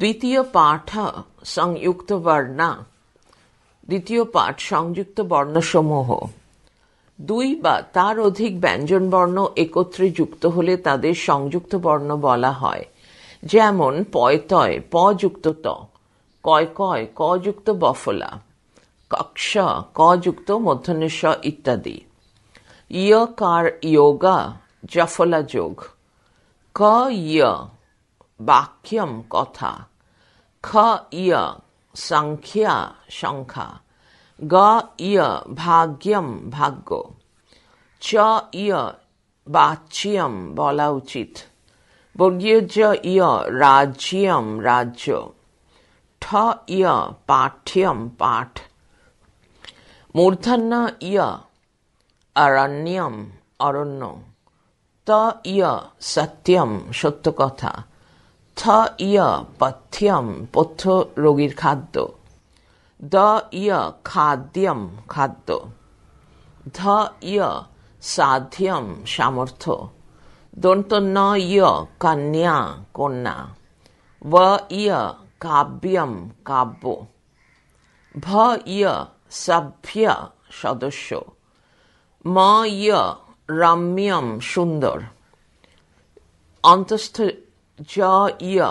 দ্বিতীয় সংযুক্ত বর্ণা দ্বিতীয় পাঠ সংযুক্ত বর্ণসমূহ দুই বা তার অধিক ব্যঞ্জনবর্ণ একত্রে যুক্ত হলে তাদের সংযুক্ত বর্ণ বলা হয় যেমন পয়তয় পযুক্ত ত কয় কয় ক যুক্ত বফলা কক্ষ ক যুক্ত মধ্যনেশ ইত্যাদি ইয় কার ইয়োগা জফলা যোগ ক ইয় বাক্যম কথা খ ইয় সংখ্যা সংখ্যা গ ইয় ভাগ্যম ভাগ্য চ ইয় বাচ্যম বলা উচিত বর্গীয় ইয় রাজ্যম রাজ্য ঠ ইয় পাঠ্যম পাঠ মূর্ধন্য ইয় অরণ্যম অরণ্য ত ইয় সত্যম সত্য কথা থ ইয় পথ্যম পথ্য রোগীর খাদ্য দ ইয় খাদ্যম খাদ্য ধ ইয় সাধ্যম সামর্থ্য দন্ত ন ইয় কন্যা কন্যা ব ইয় কাব্যম কাব্য ভ ইয় সভ্য সদস্য ম ইয় রম্যম সুন্দর অন্তস্থ j ইয়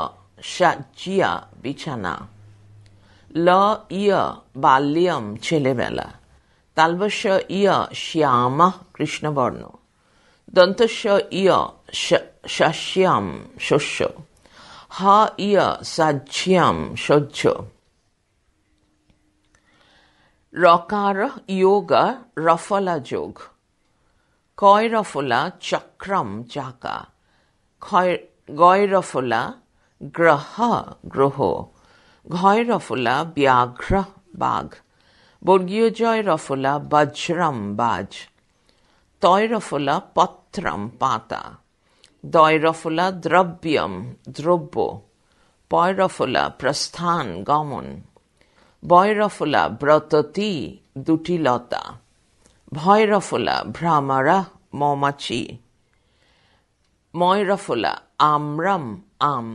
সাজিয়া বিছানা ল ইয় বাল্যম ছেলেবেলা তালবস ইয় শ্যামাহ কৃষ্ণবর্ণ দন্তস্য ইয় শাস্যাম শস্য হ ইয় সাজ্যাম সহ্য রকার ইয়োগা রফলা যোগ কয় রফলা চক্রম চাকা ক্ষয় গয়রফলা গ্রহ গ্রহ ঘয়রফলা ব্যাঘ্র বাঘ বর্গীয় জয় রফলা বজ্রম বাজ তয় রফলা পত্রম পাতা দয় রফলা দ্রব্যম দ্রব্য পয় রফলা প্রস্থান গমন বয় রফলা ব্রততি দুটি লতা ভয় রফলা ভ্রামারা মৌমাছি ময়রফলা আমরাম আম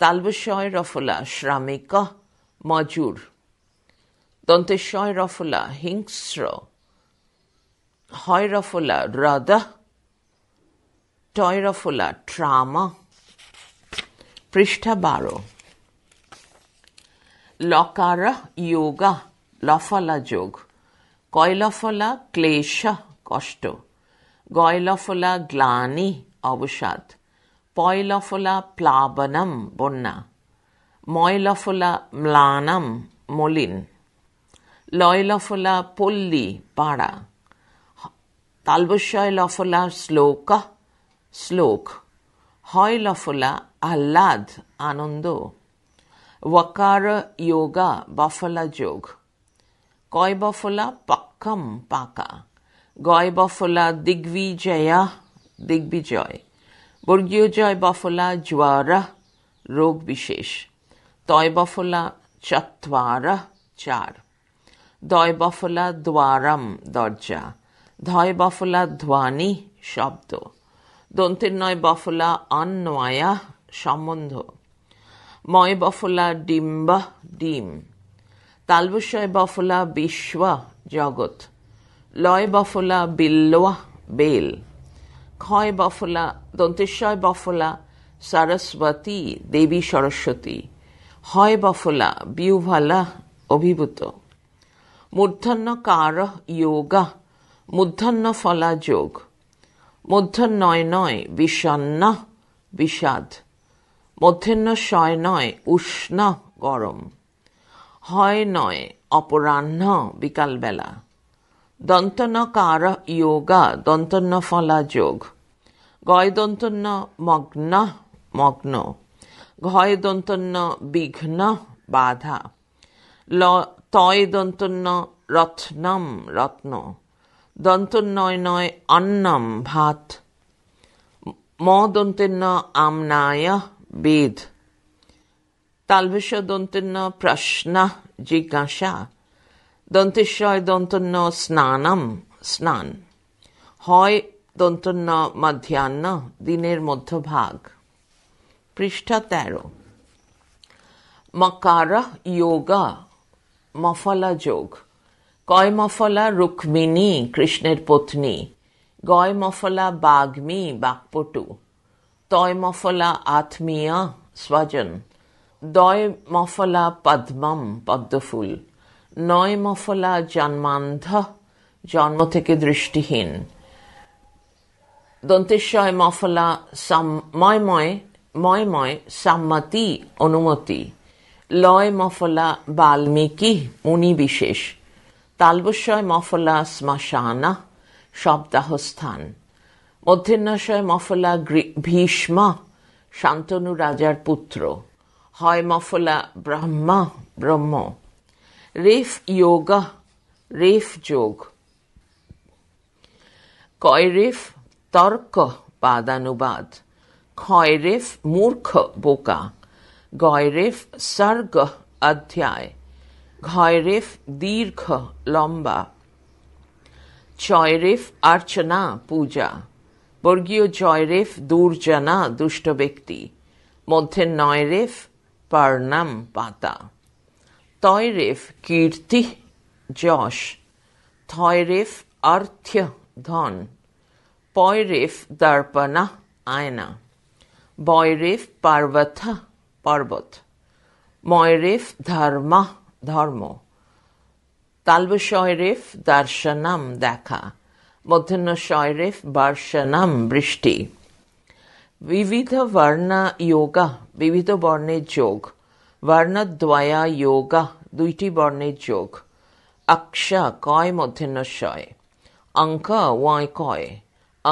তালবেশয় রফলা শ্রামিক মজুর দন্তেশয় রফলা হিংস্র হয় রফলা হ্রদ টয় রফলা ট্রামা পৃষ্ঠা বারো লকার যোগা লফলা যোগ কয়লফলা ক্লেশ কষ্ট গয়লফলা গ্লানি অবসাদ পয়লফলা প্লাবনম বন্যা ময়লফলা ম্লানম মলিন লয়লফলা পল্লী পাড়া তালবস্যয় লফলা শ্লোক শ্লোক হয় লফলা আহ্লাদ আনন্দ ওয়াকার যোগা বফলা যোগ কয় বফলা পাকা গয় বফলা দিগ্বিজয়া দিগ্বিজয় বর্গীয় জয় বফলা জুয়ারা রোগ বিশেষ তয় বফলা চত্বারা চার দয় বফলা দ্বারাম দরজা ধয় বফলা ধ্বানি শব্দ দন্তের নয় বফলা অন্নয়া সম্বন্ধ ময় বফলা ডিম্বা ডিম তালবসয় বফলা বিশ্বা জগৎ লয় বফলা বিল্লোয়া বেল ক্ষয় বফলা দন্তেশ্বয় বফলা সারস্বতী দেবী সরস্বতী হয় বফলা বিউভালা অভিভূত মূর্ধন্য কার যোগা মূর্ধন্য ফলা যোগ মধ্য নয় নয় বিষণ্ণ বিষাদ মধ্যাহ্ন শয় নয় উষ্ণ গরম হয় নয় অপরাহ্ন বিকালবেলা দন্তনকার যোগা দন্তন্য ফলা যোগ গয় দন্তন্য মগ্ন মগ্ন ঘয় দন্তন্য বিঘ্ন বাধা ল তয় দন্তন্য রত্নম রত্ন দন্তন্নয় নয় অন্নম ভাত ম দন্তেন্ন আমনায় বেদ তালবেশ দন্তেন্ন প্রশ্ন জিজ্ঞাসা দন্তেশ্বয় দন্তন্য স্নানম স্নান হয় দন্তন্য মধ্যাহ্ন দিনের মধ্যভাগ পৃষ্ঠা তেরো মকার যোগা মফলা যোগ কয় মফলা রুক্মিণী কৃষ্ণের পত্নী গয় মফলা বাগ্মী বাকপটু তয় মফলা আত্মীয়া স্বজন দয় মফলা পদ্মম পদ্মফুল নয় মফলা জন্মান্ধ জন্ম থেকে দৃষ্টিহীন দন্তেশ্বয় মফলা ময়ময় ময়ময় সাম্মাতি অনুমতি লয় মফলা বাল্মীকি মুনি বিশেষ তালবস্বয় মফলা শ্মশানা সপ্তাহস্থান মধ্যেন্নশয় মফলা ভীষ্মা শান্তনু রাজার পুত্র হয় মফলা ব্রহ্মা ব্রহ্ম रेफ योगा रेफ जोग कॉयरेफ तर्क पादानुवाद खैरेफ मूर्ख बोका गैरेफ सर्ग अध्याय घॉयरेफ दीर्घ लंबा चयरेफ अर्चना पूजा वर्गीय जयरेफ दुर्जना दुष्ट व्यक्ति मध्य नयरेफ परनम पाता Toirif Kirti Josh, Toirif Arthya Dhon, Poirif Darpana Aina, Boirif Parvatha Parvat, Moirif Dharma Dharmo, তালবশয়রেফ দার্শনাম দেখা মধ্যাহ্ন শয়রেফ বার্শানাম বৃষ্টি বিবিধ বর্ণা যোগা বিবিধ বর্ণের যোগ বর্ণদ্বয়া যোগা দুইটি বর্ণের যোগ অক্ষা কয় মধ্যেন্য শয় অঙ্ক ওয়ায় কয়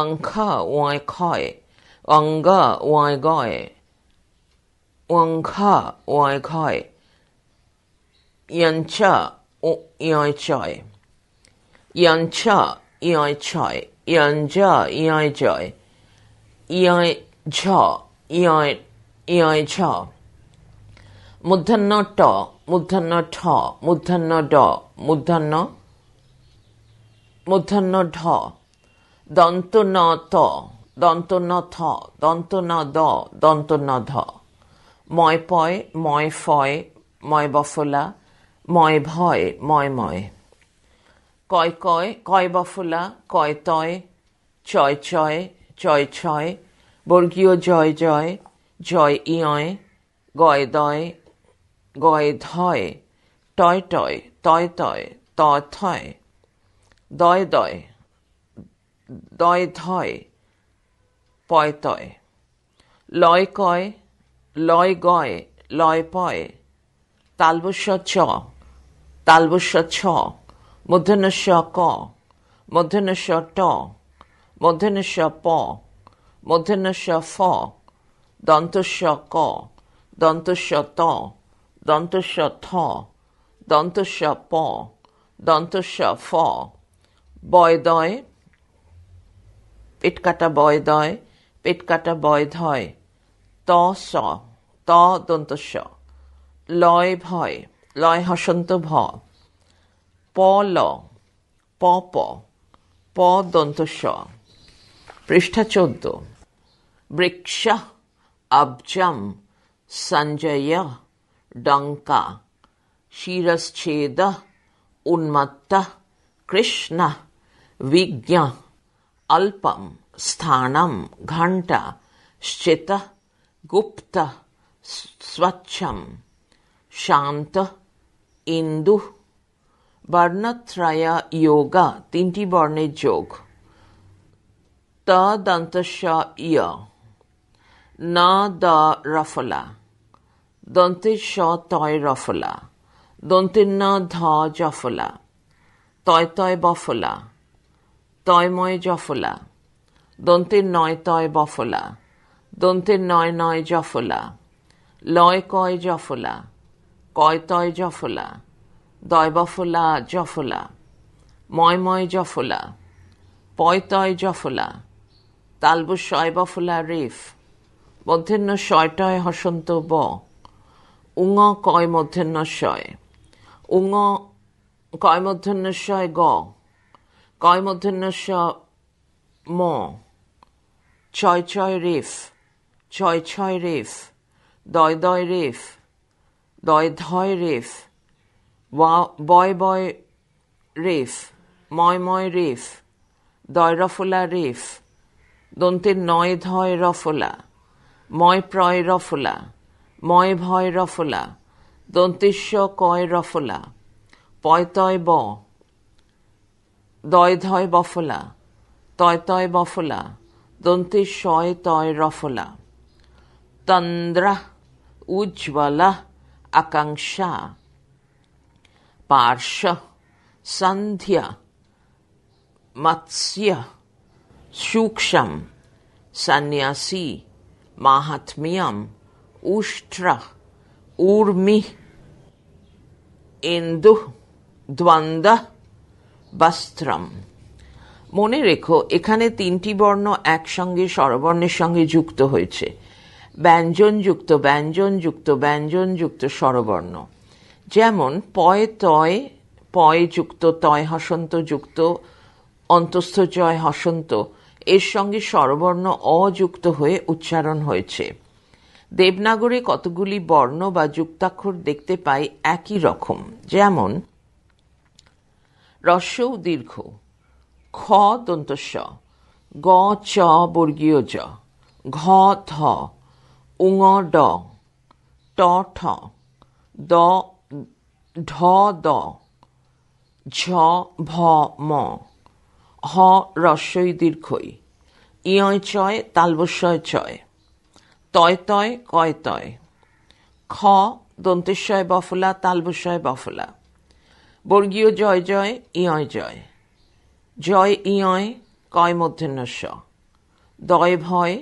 অঙ্ক ওয়ায় খয় অঙ্গ ওয়ায় গয় অঙ্ক ওয়ায় ক্ষয় ও ইয় চয় ইয়ঞ্চ ইয় ছয় ইয়ঞ্জ ইয় জয় ইয় ঝ ইয় ইয় ঝ মূর্ধন্য ট মূর্ধন্য ঠ মূর্ধন্য ড মূর্ধন্য মূর্ধন্য ঢ দন্ত ন ত দন্ত ন থ দন্ত ন দ দন্ত ন ধ ময় পয় ময় ফয় ময় বফলা ময় ভয় ময় ময় কয় কয় কয় বফলা কয় তয় চয় চয় চয় ছয় বর্গীয় জয় জয় জয় ইয় গয় দয় গয় ধয় টয় টয় তয় তয় ত থয় দয় দয় দয় ধয় পয় তয় লয় কয় লয় গয় লয় পয় তালবস্য চ তালবস্য ছ মধ্যনস্য ক মধ্যনস্য ট মধ্যনস্য প মধ্যনস্য ফ দন্তস্য ক দন্তস্য ত দন্তস্ব থ দন্তস্ব প দন্তস্ব ফ বয়দয় পেটকাটা বয়দয় পেটকাটা কাটা ত স ত দন্তস্ব লয় ভয় লয় হসন্ত ভ প ল প প প দন্তস্ব পৃষ্ঠা চোদ্দ বৃক্ষ আবজম সঞ্জয় डङ्का शिरश्छेदः उन्मत्तः कृष्णः विज्ञ अल्पं स्थानं घंट श्चितः गुप्त स्वच्छं शांत इंदु বর্ণত্রয়া योग তিনটি বর্ণের जोग ত দন্ত ইয় ন দ দন্তে স তয় রফলা দন্তের ন ধ জফলা তয় তয় বফলা তয়ময় জফলা দন্তের নয় তয় বফলা দন্তের নয় নয় জফলা লয় কয় জফলা কয় তয় জফলা দয় বফলা জফলা ময় ময় জফলা পয় তয় জফলা তালবু শয় বফলা রেফ মধ্যাহ্ন টয় হসন্ত ব উঙ কয় মধ্যন্নস্বয় উঙ কয় মধ্যন্নস্বয় গ কয় মধ্যন্নস্ব ম ছয় ছয় রেফ ছয় ছয় রেফ দয় দয় রেফ দয় ধয় রেফ বয় বয় রেফ ময় ময় রেফ দয় রফলা রেফ দন্তের নয় ধয় রফলা ময় প্রয় রফলা ময় ভয় রফলা দন্তেশ্ব কয় রফলা পয়তয় ব দয় ধয় বফলা তয় তয় বফলা দন্তে শয় তয় রফলা তন্দ্রা উজ্জ্বলা আকাঙ্ক্ষা পার্শ সন্ধ্যা মৎস্য সূক্ষ্ম সন্ন্যাসী Mahatmyam Ustraa Urmi, Indu, Dwanda, বাস্ত্রাম মনে রেখো এখানে তিনটি বর্ণ একসঙ্গে স্বরবর্ণের সঙ্গে যুক্ত হয়েছে ব্যঞ্জনযুক্ত ব্যঞ্জনযুক্ত ব্যঞ্জনযুক্ত স্বরবর্ণ যেমন পয় তয় পয় যুক্ত তয় হসন্ত যুক্ত অন্তস্থ জয় হসন্ত এর সঙ্গে স্বরবর্ণ অযুক্ত হয়ে উচ্চারণ হয়েছে দেবনাগরে কতগুলি বর্ণ বা যুক্তাক্ষর দেখতে পাই একই রকম যেমন রস্য দীর্ঘ খ দন্তস্ব গ চ বর্গীয় জ ঘ থ উঙ ড ট ঠ দ ঢ দ ঝ ভ ম হ রস্যই দীর্ঘই ইয় চয় তালবস্যয় চয় তয় তয় কয় তয় খ দন্তেশ্বয় বফলা তালবস্বয় বফলা বর্গীয় জয় জয় ইয় জয় জয় ইয় কয় মধ্যাহ্নস্ব দয় ভয়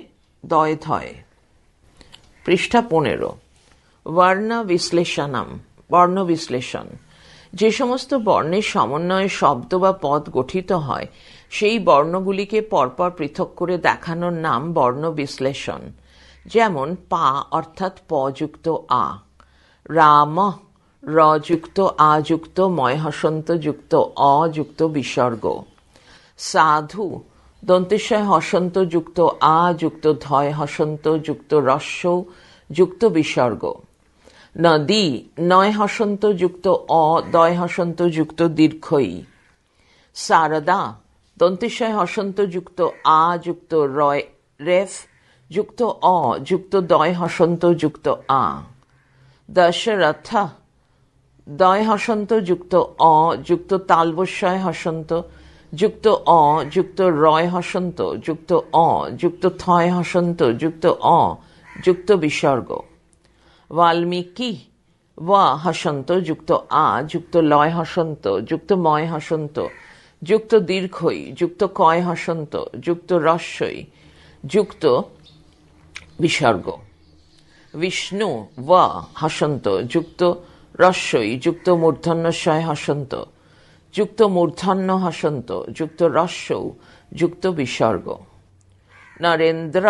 দয় ধয় পৃষ্ঠা পনেরো বর্ণ বিশ্লেষণম বর্ণ বিশ্লেষণ যে সমস্ত বর্ণের সমন্বয়ে শব্দ বা পদ গঠিত হয় সেই বর্ণগুলিকে পরপর পৃথক করে দেখানোর নাম বর্ণ বিশ্লেষণ যেমন পা অর্থাৎ প যুক্ত আ রাম র যুক্ত আ যুক্ত অযুক্ত যুক্ত অ যুক্ত বিসর্গ সাধু দন্তেশয় হসন্ত যুক্ত আ যুক্ত ধয় হসন্ত যুক্ত রস্য যুক্ত বিসর্গ নদী নয় হসন্ত যুক্ত অ দয় হসন্ত যুক্ত দীর্ঘই সারদা দন্তেশয় হসন্ত যুক্ত আ যুক্ত রয় রেফ যুক্ত অ যুক্ত দয় হসন্ত যুক্ত আ দশরথ দয় হসন্ত যুক্ত অ যুক্ত তালবস্যয় হসন্ত যুক্ত অ যুক্ত রয় হসন্ত যুক্ত অ যুক্ত থয় হসন্ত যুক্ত অ যুক্ত বিসর্গ বাল্মীকি ওয়া হসন্ত যুক্ত আ যুক্ত লয় হসন্ত যুক্ত ময় হসন্ত যুক্ত দীর্ঘই যুক্ত কয় হসন্ত যুক্ত রস্যই যুক্ত বিসর্গ বিষ্ণু বা হাসন্ত যুক্ত রস্যই যুক্ত মূর্ধন্যশয় হাসন্ত যুক্ত মূর্ধন্য হাসন্ত যুক্ত রস্য যুক্ত বিসর্গ নরেন্দ্র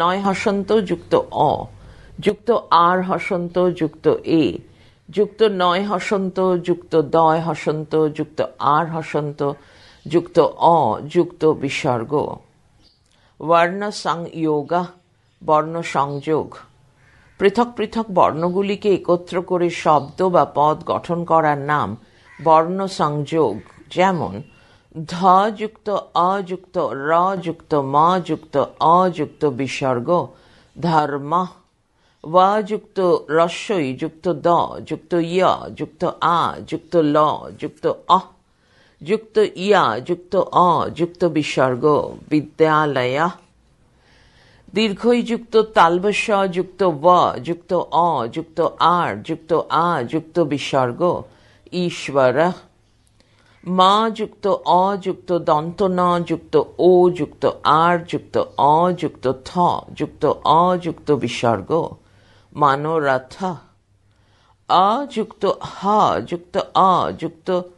নয় হাসন্ত যুক্ত অ যুক্ত আর হাসন্ত যুক্ত এ যুক্ত নয় হাসন্ত যুক্ত দয় হসন্ত যুক্ত আর হাসন্ত যুক্ত অ যুক্ত বিসর্গ বর্ণ সংয়োগা বর্ণ সংযোগ পৃথক পৃথক বর্ণগুলিকে একত্র করে শব্দ বা পদ গঠন করার নাম বর্ণ সংযোগ যেমন ধ যুক্ত অযুক্ত র যুক্ত ম যুক্ত অযুক্ত বিসর্গ ধর্ম ওয়া যুক্ত রস্যই যুক্ত দ যুক্ত ইয় যুক্ত আ যুক্ত ল যুক্ত অহ যুক্ত ইয়া যুক্ত অ যুক্ত বিসর্গ বিদ্যালয়া দীর্ঘই যুক্ত তালবস যুক্ত ব যুক্ত অ যুক্ত আর যুক্ত আ যুক্ত বিসর্গ ঈশ্বর মা যুক্ত অ যুক্ত দন্ত ন যুক্ত ও যুক্ত আর যুক্ত অ যুক্ত থ যুক্ত অ যুক্ত বিসর্গ মানরথ অযুক্ত হ যুক্ত অযুক্ত যুক্ত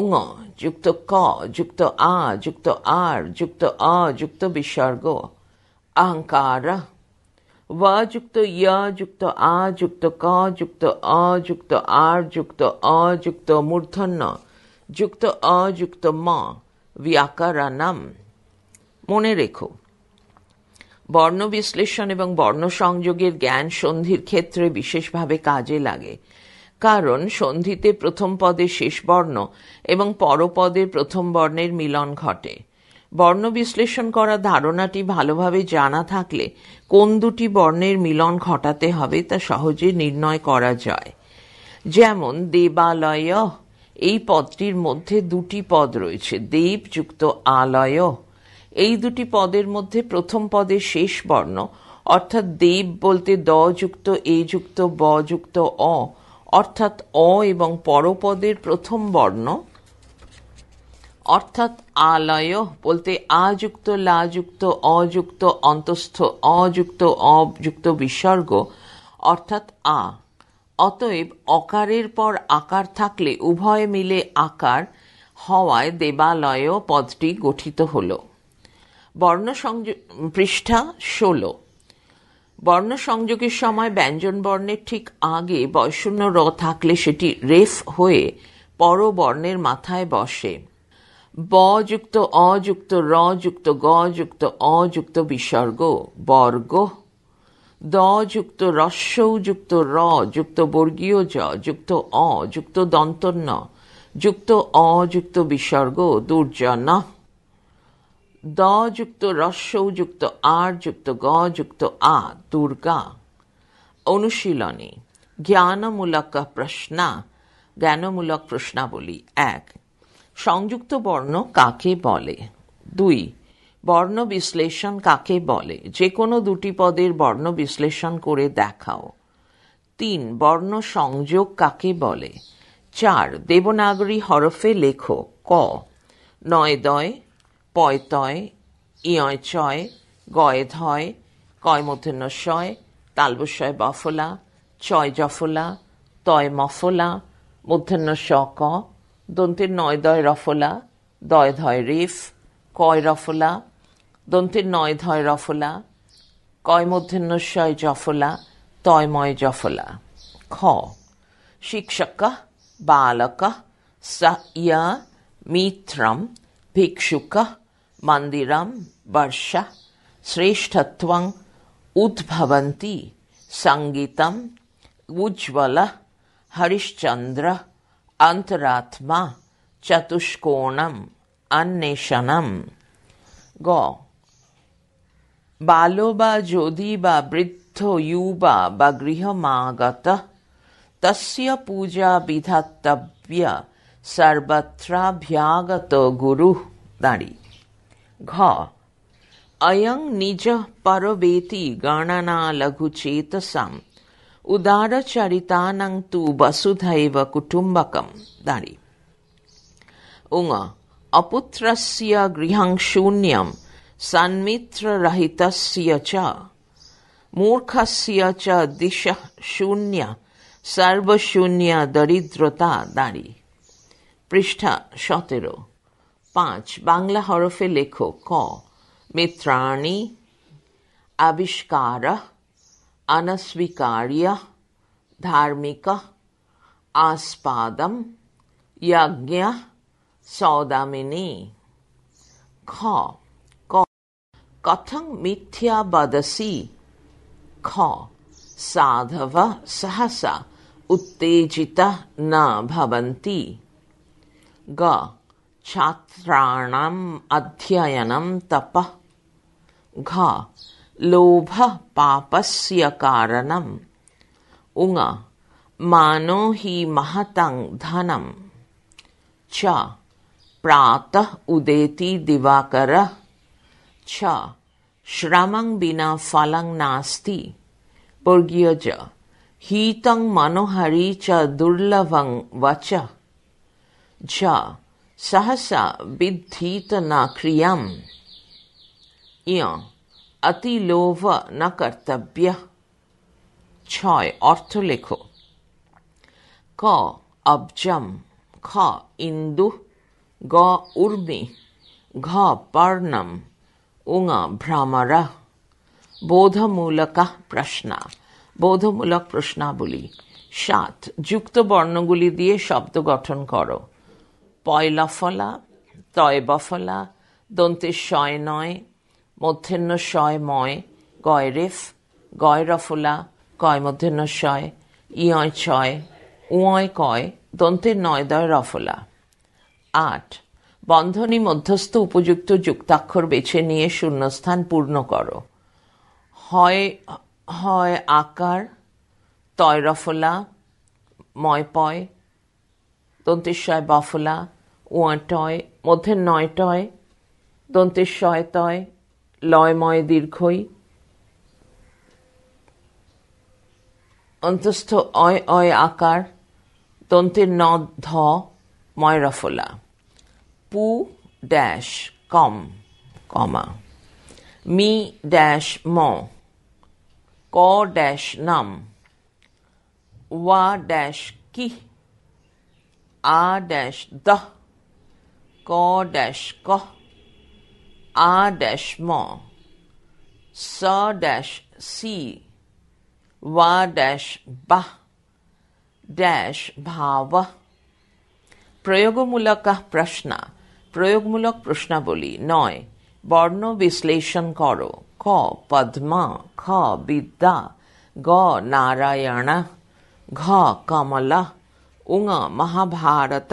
ওঙ যুক্ত ক যুক্ত আ যুক্ত আর যুক্ত অ যুক্ত বিসর্গ অহংকার যুক্ত य যুক্ত আ যুক্ত ক যুক্ত অ যুক্ত আর যুক্ত অ যুক্ত মূর্ধন্য যুক্ত অ যুক্ত ম ব্যাকরণম মনে রেখো বর্ণ বিশ্লেষণ এবং বর্ণ সংযোগের জ্ঞান সন্ধির ক্ষেত্রে বিশেষভাবে কাজে লাগে কারণ সন্ধিতে প্রথম পদের শেষ বর্ণ এবং পরপদের প্রথম বর্ণের মিলন ঘটে বর্ণ বিশ্লেষণ করা ধারণাটি ভালোভাবে জানা থাকলে কোন দুটি বর্ণের মিলন ঘটাতে হবে তা সহজে নির্ণয় করা যায় যেমন দেবালয় এই পদটির মধ্যে দুটি পদ রয়েছে দেব যুক্ত আলয় এই দুটি পদের মধ্যে প্রথম পদের শেষ বর্ণ অর্থাৎ দেব বলতে দ যুক্ত এ যুক্ত ব যুক্ত অ অর্থাৎ অ এবং পরপদের প্রথম বর্ণ অর্থাৎ আলয় বলতে আযুক্ত লাযুক্ত অযুক্ত অন্তস্থ অযুক্ত অযুক্ত বিসর্গ অর্থাৎ আ অতএব অকারের পর আকার থাকলে উভয় মিলে আকার হওয়ায় দেবালয় পদটি গঠিত হল বর্ণ পৃষ্ঠা ষোলো বর্ণ সংযোগের সময় ব্যঞ্জনবর্ণের ঠিক আগে বৈষণ্য র থাকলে সেটি রেফ হয়ে পরবর্ণের মাথায় বসে ব যুক্ত অযুক্ত র যুক্ত গ যুক্ত বিসর্গ বর্গ দ যুক্ত রস্যৌ যুক্ত র যুক্ত বর্গীয় জ যুক্ত অ যুক্ত দন্তন্য যুক্ত অযুক্ত বিসর্গ দুর্জন দ যুক্ত রস্যৌ যুক্ত আর যুক্ত গ যুক্ত আ দুর্গা অনুশীলনী জ্ঞানমূলক প্রশ্না জ্ঞানমূলক প্রশ্নাবলী এক সংযুক্ত বর্ণ কাকে বলে দুই বর্ণ বিশ্লেষণ কাকে বলে যে কোনো দুটি পদের বর্ণ বিশ্লেষণ করে দেখাও তিন বর্ণ সংযোগ কাকে বলে চার দেবনাগরী হরফে লেখো ক নয় দয় পয়তয় ইয় চয় গয় ধয় কয় মধ্যন্যস্বয় তালবস্বয় বফলা ছয় জফলা তয় মফলা মধ্যাহ্ন স ক দন্তির নয় দয় রফলা দয় ধয় রিফ কয় রফলা দন্তির নয় ধয় রফলা কয় মধ্যাহ্ন সয় জফলা তয়ময় জফলা খ শিক্ষক বালক স ইয়া মিত্রম ভিক্ষুক मन्दिरं वर्ष श्रेष्ठत्वम् उद्भवन्ति सङ्गीतम् उज्ज्वल हरिश्चन्द्र अन्तरात्मा चतुष्कोणम् अन्वेषणम् ग বালো বা যদি বা বৃদ্ধ ইউবা বা গৃহমাগত তস্য পূজা বিধাতব্য সর্বত্রাভ্যাগত गुरु দাঁড়িয়ে घा अयं निजः परवेति गणना लघुचेतसाम् उदारचरितानं तु वसुधैव कुटुम्बकं दारि उङ अपुत्रस्य गृहं शून्यं सन्मित्ररहितस्य च मूर्खस्य च शून्य सर्वशून्य दरिद्रता दारि पृष्ठ सतेरो पांच বাংলা হরফে লেখো ক মিত্রাণী আবিষ্কার अनस्वीकार्य धार्मिक आस्पादम यज्ञ सौदामिनी ख कथं मिथ्या बदसी ख साधव सहसा उत्तेजिता न भवन्ति ग छात्राणाम् तप तपः घ लोभः पापस्य कारणम् उङ मानो हि महतं धनम् च प्रातः उदेति दिवाकरः छ श्रमं विना फलं नास्ति पुर्ग्यज हीतं मनोहरी च दुर्लभं वच झ সহসা विद्धीत न क्रियम ইয় অতিলোভ না কর্তব্য ছয় অর্থ লেখো ক অবজম খ ইন্দু গ উর্মি ঘ পর্ণম উঙ ভ্রামর বোধমূলক প্রশ্না বোধমূলক প্রশ্নাবলী সাত যুক্ত বর্ণগুলি দিয়ে শব্দ গঠন করো পয়লাফলা ফলা দন্তে শয় নয় মধ্যাহ্ন শয় ময় গয় রেফ গয় রফলা কয় মধ্যাহ্ন শয় ইয় ছয় উঁয় কয় দন্তে নয় দয় রফলা আট বন্ধনী মধ্যস্থ উপযুক্ত যুক্তাক্ষর বেছে নিয়ে শূন্যস্থান পূর্ণ করো হয় হয় আকার তয় রফলা ময় পয় দন্তেশ্বয় বফলা ওয়াটয় মধ্যে নয়টয় দন্তের শয়তয় লয়ময় দীর্ঘই অন্তস্থ অয় অয় আকার দন্তের ন ধ ময়রফলা পু ড্যাশ কম কমা মি ড্যাশ ম ক ড্যাশ নাম ওয়া ড্যাশ কি আ ড্যাশ দহ ko dash ko, a dash mo, so dash si, va dash ba, dash bhava. প্রয়োগমূলক প্রশ্না প্রয়োগমূলক প্রশ্নাবলী নয় বর্ণ বিশ্লেষণ করো ক পদ্মা খ বিদ্যা গ নারায়ণ ঘ কমলা উঙ মহাভারত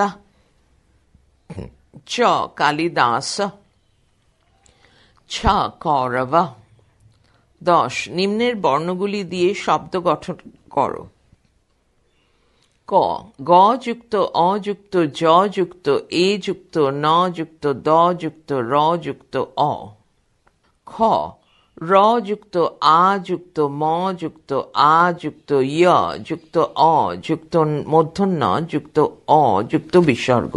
च কালিদাস ছ কৌরব দশ নিম্নের বর্ণগুলি দিয়ে শব্দ গঠন করো ক গ যুক্ত অযুক্ত জ যুক্ত এ যুক্ত ন যুক্ত দ যুক্ত র যুক্ত অ খ র যুক্ত আ যুক্ত ম যুক্ত আ যুক্ত ই যুক্ত অ যুক্ত মধ্যন্য যুক্ত অ যুক্ত বিসর্গ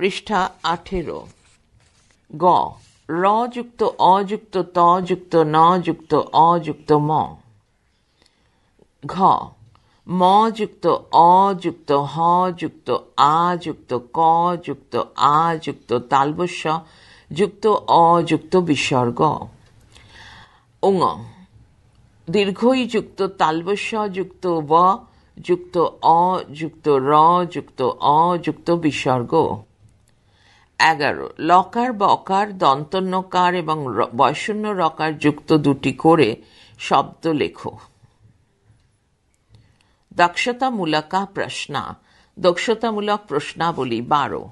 পৃষ্ঠা আঠেরো গ র যুক্ত অযুক্ত ত যুক্ত ন যুক্ত অযুক্ত ম ঘ ম যুক্ত অযুক্ত হ যুক্ত আ যুক্ত ক যুক্ত আ যুক্ত তালবস্য যুক্ত অযুক্ত বিসর্গ ঙ দীর্ঘই যুক্ত তালবস্য যুক্ত ব যুক্ত অযুক্ত র যুক্ত অযুক্ত বিসর্গ এগারো লকার বকার দন্তন্যকার এবং বৈষণ্য রকার যুক্ত দুটি করে শব্দ লেখো দক্ষতামূলকা প্রশ্না দক্ষতামূলক প্রশ্নাবলী বারো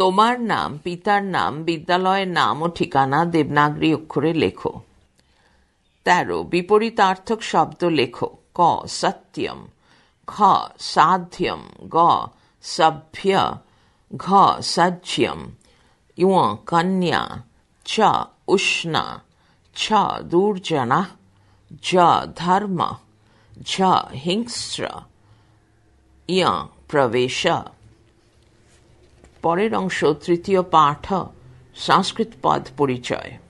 তোমার নাম পিতার নাম বিদ্যালয়ের নাম ও ঠিকানা দেবনাগরী অক্ষরে লেখো তেরো বিপরীতার্থক শব্দ লেখো ক সত্যম খ সাধ্যম গ সভ্য घ साज्यम युव कन्या च उष्ण छ दुर्जन ज धर्म झ हिंस्र ইয়া परेरंश পরের অংশ তৃতীয় পাঠ সংস্কৃত পদ পরিচয়